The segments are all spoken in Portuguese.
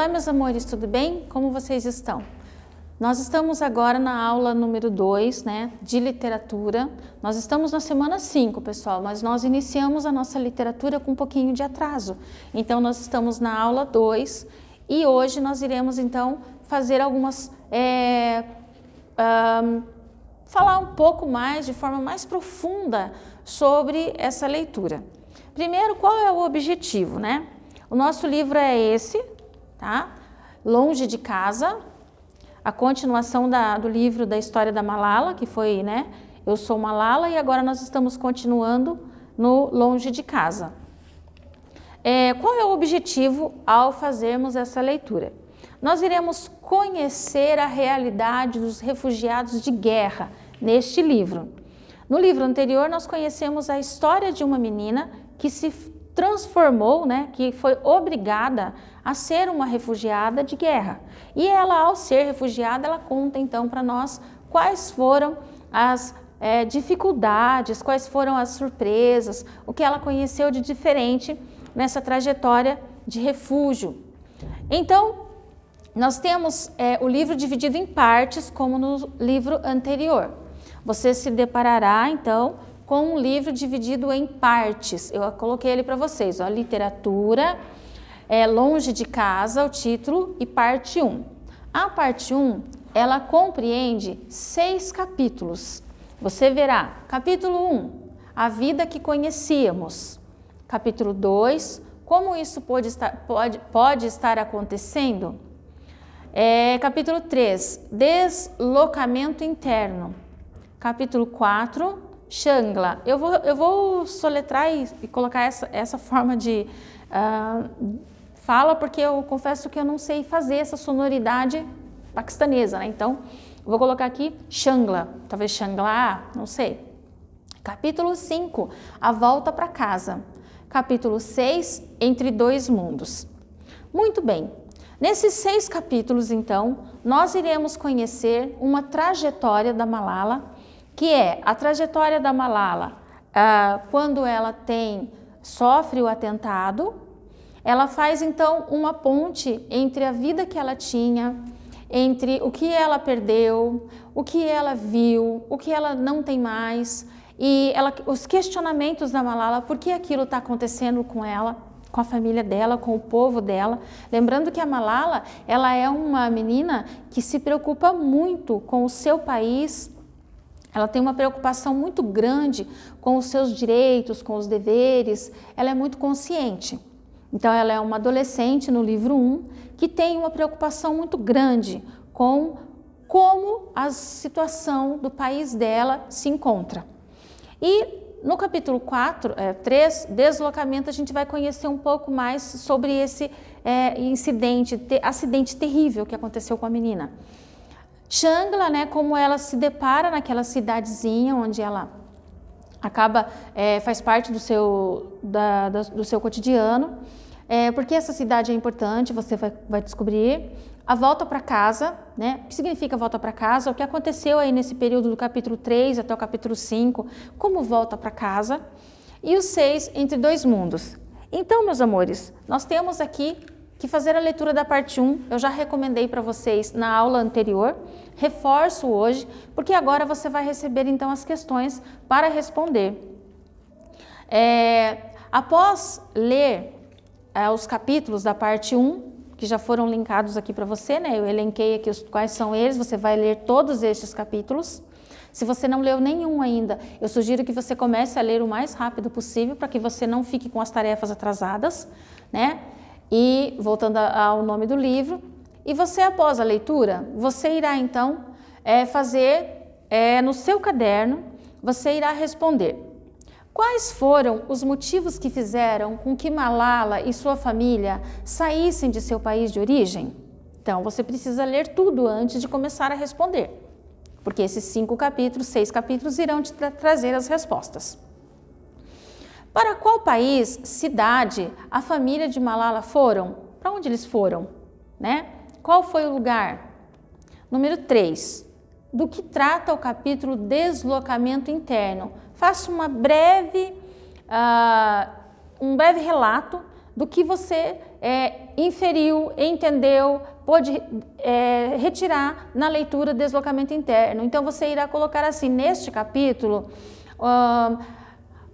Olá, meus amores, tudo bem? Como vocês estão? Nós estamos agora na aula número 2, né, de literatura. Nós estamos na semana 5, pessoal, mas nós iniciamos a nossa literatura com um pouquinho de atraso. Então, nós estamos na aula 2 e hoje nós iremos, então, fazer algumas... É, um, falar um pouco mais, de forma mais profunda, sobre essa leitura. Primeiro, qual é o objetivo, né? O nosso livro é esse, tá? Longe de Casa, a continuação da, do livro da história da Malala, que foi, né, Eu Sou Malala, e agora nós estamos continuando no Longe de Casa. É, qual é o objetivo ao fazermos essa leitura? Nós iremos conhecer a realidade dos refugiados de guerra neste livro. No livro anterior, nós conhecemos a história de uma menina que se transformou, né, que foi obrigada a ser uma refugiada de guerra. E ela, ao ser refugiada, ela conta então para nós quais foram as é, dificuldades, quais foram as surpresas, o que ela conheceu de diferente nessa trajetória de refúgio. Então, nós temos é, o livro dividido em partes, como no livro anterior. Você se deparará, então, com um livro dividido em partes. Eu coloquei ele para vocês, ó, literatura, é, longe de casa, o título e parte 1. A parte 1, ela compreende seis capítulos. Você verá, capítulo 1, a vida que conhecíamos. Capítulo 2, como isso pode estar, pode, pode estar acontecendo? É, capítulo 3, deslocamento interno. Capítulo 4, Shangla. Eu vou, eu vou soletrar e, e colocar essa, essa forma de uh, fala, porque eu confesso que eu não sei fazer essa sonoridade paquistanesa, né? Então, vou colocar aqui Shangla, talvez Shangla, não sei. Capítulo 5, a volta para casa. Capítulo 6, entre dois mundos. Muito bem, Nesses seis capítulos, então, nós iremos conhecer uma trajetória da Malala que é a trajetória da Malala ah, quando ela tem sofre o atentado, ela faz então uma ponte entre a vida que ela tinha, entre o que ela perdeu, o que ela viu, o que ela não tem mais e ela, os questionamentos da Malala, por que aquilo está acontecendo com ela, com a família dela, com o povo dela. Lembrando que a Malala, ela é uma menina que se preocupa muito com o seu país, ela tem uma preocupação muito grande com os seus direitos, com os deveres, ela é muito consciente. Então, ela é uma adolescente no livro 1 que tem uma preocupação muito grande com como a situação do país dela se encontra. E no capítulo 4, é, 3, deslocamento, a gente vai conhecer um pouco mais sobre esse é, incidente, te, acidente terrível que aconteceu com a menina. Shangla, né, como ela se depara naquela cidadezinha onde ela acaba, é, faz parte do seu, da, da, do seu cotidiano, é, porque essa cidade é importante, você vai, vai descobrir. A volta para casa, né? O que significa volta para casa? O que aconteceu aí nesse período do capítulo 3 até o capítulo 5, como volta para casa. E o 6, entre dois mundos. Então, meus amores, nós temos aqui que fazer a leitura da parte 1 eu já recomendei para vocês na aula anterior, reforço hoje, porque agora você vai receber então as questões para responder. É, após ler é, os capítulos da parte 1, que já foram linkados aqui para você, né? Eu elenquei aqui os, quais são eles, você vai ler todos estes capítulos. Se você não leu nenhum ainda, eu sugiro que você comece a ler o mais rápido possível para que você não fique com as tarefas atrasadas, né? E voltando ao nome do livro, e você após a leitura, você irá então é, fazer é, no seu caderno, você irá responder. Quais foram os motivos que fizeram com que Malala e sua família saíssem de seu país de origem? Então, você precisa ler tudo antes de começar a responder, porque esses cinco capítulos, seis capítulos, irão te tra trazer as respostas. Para qual país, cidade, a família de Malala foram? Para onde eles foram? Né? Qual foi o lugar? Número 3. Do que trata o capítulo Deslocamento Interno? Faça uma breve, uh, um breve relato do que você é, inferiu, entendeu, pôde é, retirar na leitura deslocamento interno. Então, você irá colocar assim, neste capítulo, uh,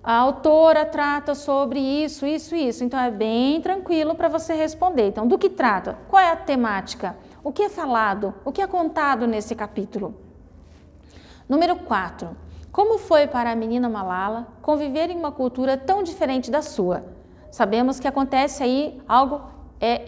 a autora trata sobre isso, isso, isso. Então é bem tranquilo para você responder. Então, do que trata? Qual é a temática? O que é falado? O que é contado nesse capítulo? Número 4. Como foi para a menina Malala conviver em uma cultura tão diferente da sua? Sabemos que acontece aí algo é,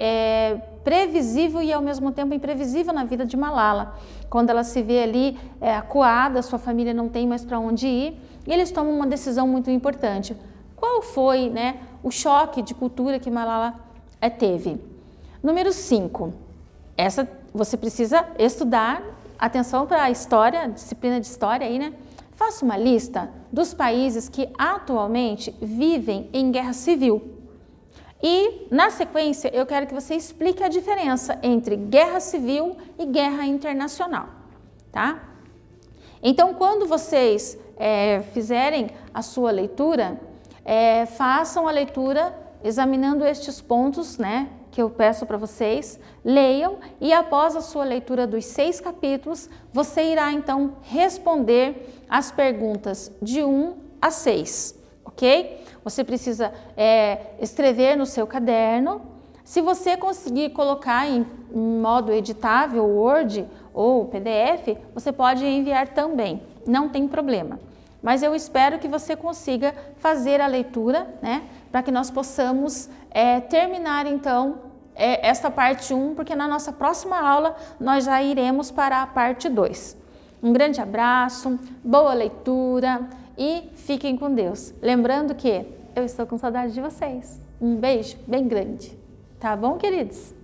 é previsível e ao mesmo tempo imprevisível na vida de Malala. Quando ela se vê ali é, acuada, sua família não tem mais para onde ir, e eles tomam uma decisão muito importante. Qual foi né, o choque de cultura que Malala é, teve? Número 5. Essa você precisa estudar, atenção para a história, disciplina de história aí, né? Faça uma lista dos países que atualmente vivem em guerra civil e, na sequência, eu quero que você explique a diferença entre guerra civil e guerra internacional, tá? Então, quando vocês é, fizerem a sua leitura, é, façam a leitura examinando estes pontos, né? Que eu peço para vocês, leiam e após a sua leitura dos seis capítulos, você irá então responder as perguntas de 1 a 6 ok? Você precisa é, escrever no seu caderno. Se você conseguir colocar em, em modo editável Word ou PDF, você pode enviar também, não tem problema. Mas eu espero que você consiga fazer a leitura, né? Para que nós possamos é, terminar então é, esta parte 1, porque na nossa próxima aula nós já iremos para a parte 2. Um grande abraço, boa leitura e fiquem com Deus. Lembrando que eu estou com saudade de vocês. Um beijo bem grande. Tá bom, queridos?